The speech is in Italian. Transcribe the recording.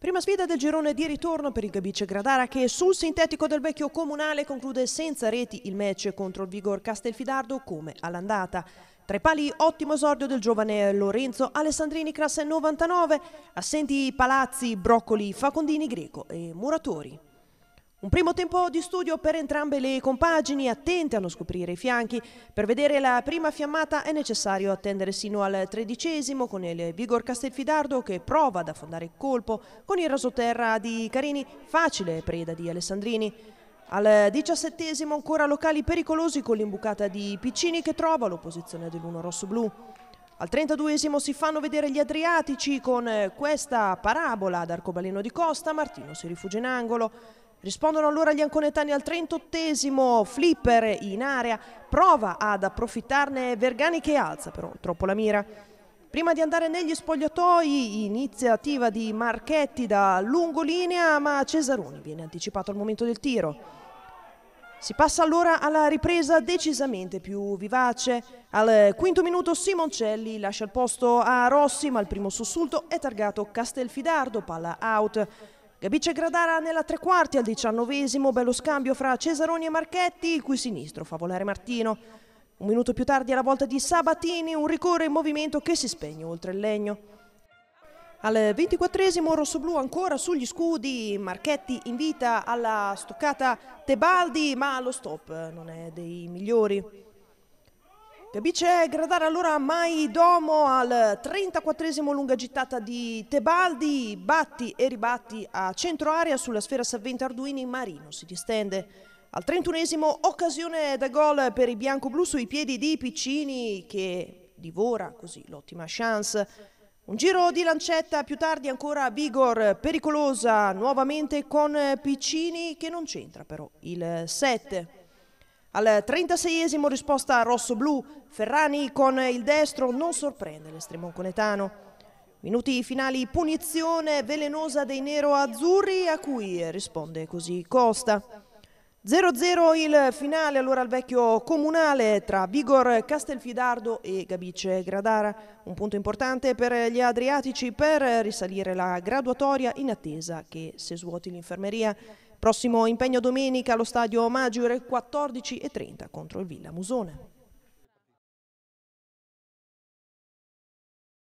Prima sfida del girone di ritorno per il Gabice Gradara che sul sintetico del vecchio comunale conclude senza reti il match contro il Vigor Castelfidardo come all'andata. Tre pali ottimo esordio del giovane Lorenzo Alessandrini classe 99, assenti Palazzi, Broccoli, Facondini Greco e Muratori. Un primo tempo di studio per entrambe le compagini, attente a non scoprire i fianchi. Per vedere la prima fiammata è necessario attendere sino al tredicesimo con il Vigor Castelfidardo che prova ad affondare il colpo con il rasoterra di Carini, facile preda di Alessandrini. Al diciassettesimo ancora locali pericolosi con l'imbucata di Piccini che trova l'opposizione dell'uno rosso-blu. Al 32 si fanno vedere gli Adriatici con questa parabola ad arcobaleno di Costa, Martino si rifugia in angolo. Rispondono allora gli anconetani al 38esimo, Flipper in area, prova ad approfittarne Vergani che alza però troppo la mira. Prima di andare negli spogliatoi, iniziativa di Marchetti da lungolinea, ma Cesaroni viene anticipato al momento del tiro. Si passa allora alla ripresa decisamente più vivace. Al quinto minuto Simoncelli lascia il posto a Rossi, ma il primo sussulto è targato Castelfidardo, palla out. Gabice Gradara nella tre quarti al diciannovesimo, bello scambio fra Cesaroni e Marchetti, il cui sinistro fa volare Martino. Un minuto più tardi alla volta di Sabatini, un ricorre in movimento che si spegne oltre il legno. Al ventiquattresimo rossoblù ancora sugli scudi, Marchetti invita alla stoccata Tebaldi, ma lo stop non è dei migliori. Capice gradare allora mai domo al 34esimo lunga gittata di Tebaldi, batti e ribatti a centro aria sulla sfera Savventa Arduini, Marino si distende. Al 31esimo occasione da gol per i bianco-blu sui piedi di Piccini che divora così l'ottima chance. Un giro di lancetta, più tardi ancora Vigor, pericolosa nuovamente con Piccini che non c'entra però il 7. Al 36esimo risposta rosso-blu, Ferrani con il destro non sorprende l'estremo conetano. Minuti finali punizione velenosa dei nero-azzurri a cui risponde così Costa. 0-0 il finale allora al vecchio comunale tra Vigor Castelfidardo e Gabice Gradara. Un punto importante per gli Adriatici per risalire la graduatoria in attesa che se svuoti l'infermeria. Prossimo impegno domenica allo stadio Maggiore 14.30 contro il Villa Musone.